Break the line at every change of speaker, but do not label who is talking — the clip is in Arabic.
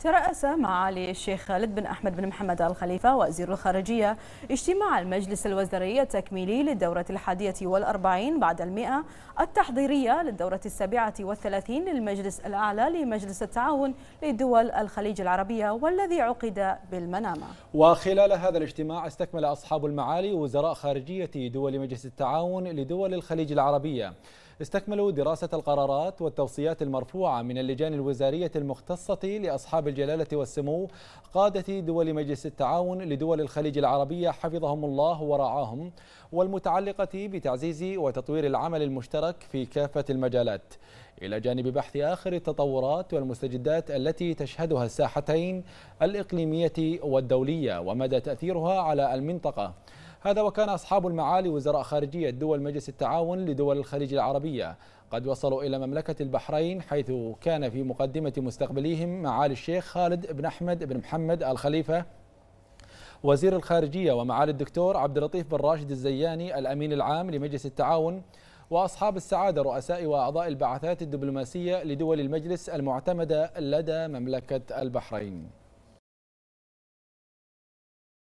ترأس معالي الشيخ خالد بن أحمد بن محمد الخليفة وزير الخارجية اجتماع المجلس الوزاري التكميلي للدورة الحادية والأربعين بعد المئة التحضيرية للدورة السابعة والثلاثين للمجلس الأعلى لمجلس التعاون لدول الخليج العربية والذي عقد بالمنامة
وخلال هذا الاجتماع استكمل أصحاب المعالي وزراء خارجية دول مجلس التعاون لدول الخليج العربية استكملوا دراسة القرارات والتوصيات المرفوعة من اللجان الوزارية المختصة لأصحاب الجلالة والسمو قادة دول مجلس التعاون لدول الخليج العربية حفظهم الله ورعاهم والمتعلقة بتعزيز وتطوير العمل المشترك في كافة المجالات إلى جانب بحث آخر التطورات والمستجدات التي تشهدها الساحتين الإقليمية والدولية ومدى تأثيرها على المنطقة هذا وكان أصحاب المعالي وزراء خارجية دول مجلس التعاون لدول الخليج العربية قد وصلوا إلى مملكة البحرين حيث كان في مقدمة مستقبليهم معالي الشيخ خالد بن أحمد بن محمد الخليفة وزير الخارجية ومعالي الدكتور عبد اللطيف بن راشد الزياني الأمين العام لمجلس التعاون وأصحاب السعادة رؤساء وأعضاء البعثات الدبلوماسية لدول المجلس المعتمدة لدى مملكة البحرين